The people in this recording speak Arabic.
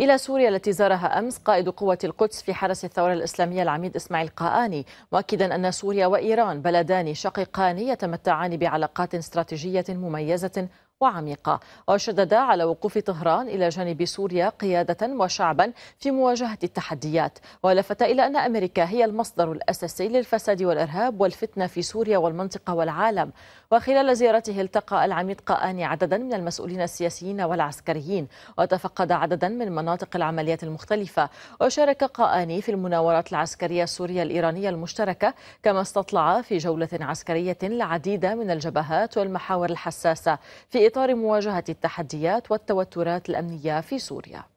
إلى سوريا التي زارها أمس قائد قوة القدس في حرس الثورة الإسلامية العميد إسماعيل قاني مؤكدا أن سوريا وإيران بلدان شقيقان يتمتعان بعلاقات استراتيجية مميزة وعميقة وشدد على وقوف طهران إلى جانب سوريا قيادة وشعبا في مواجهة التحديات ولفت إلى أن أمريكا هي المصدر الأساسي للفساد والإرهاب والفتنة في سوريا والمنطقة والعالم وخلال زيارته التقى العميد قآني عددا من المسؤولين السياسيين والعسكريين وتفقد عددا من مناطق العمليات المختلفة وشارك قآني في المناورات العسكرية السورية الإيرانية المشتركة كما استطلع في جولة عسكرية لعديدة من الجبهات والمحاور الحساسة في إطار مواجهة التحديات والتوترات الأمنية في سوريا